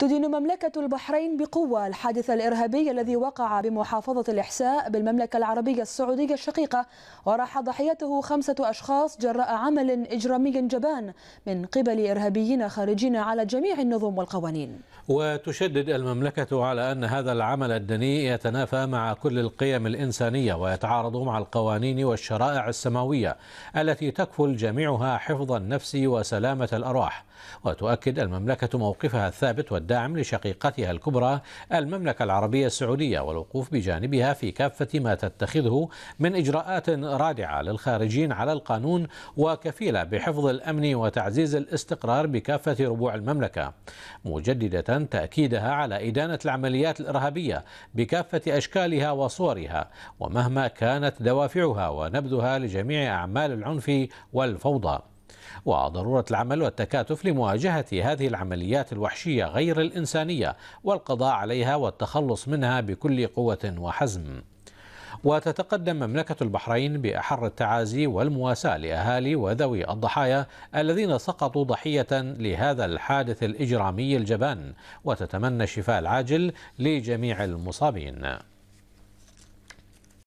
تدين مملكة البحرين بقوة الحادث الإرهابي الذي وقع بمحافظة الإحساء بالمملكة العربية السعودية الشقيقة وراح ضحيته خمسة أشخاص جراء عمل إجرامي جبان من قبل إرهابيين خارجين على جميع النظم والقوانين وتشدد المملكة على أن هذا العمل الدنيء يتنافى مع كل القيم الإنسانية ويتعارض مع القوانين والشرائع السماوية التي تكفل جميعها حفظ النفس وسلامة الأرواح وتؤكد المملكة موقفها الثابت والداعم لشقيقتها الكبرى المملكة العربية السعودية والوقوف بجانبها في كافة ما تتخذه من إجراءات رادعة للخارجين على القانون وكفيلة بحفظ الأمن وتعزيز الاستقرار بكافة ربوع المملكة مجددة تأكيدها على إدانة العمليات الإرهابية بكافة أشكالها وصورها ومهما كانت دوافعها ونبذها لجميع أعمال العنف والفوضى وضرورة العمل والتكاتف لمواجهة هذه العمليات الوحشية غير الإنسانية والقضاء عليها والتخلص منها بكل قوة وحزم وتتقدم مملكة البحرين بأحر التعازي والمواساة لأهالي وذوي الضحايا الذين سقطوا ضحية لهذا الحادث الإجرامي الجبان وتتمنى الشفاء العاجل لجميع المصابين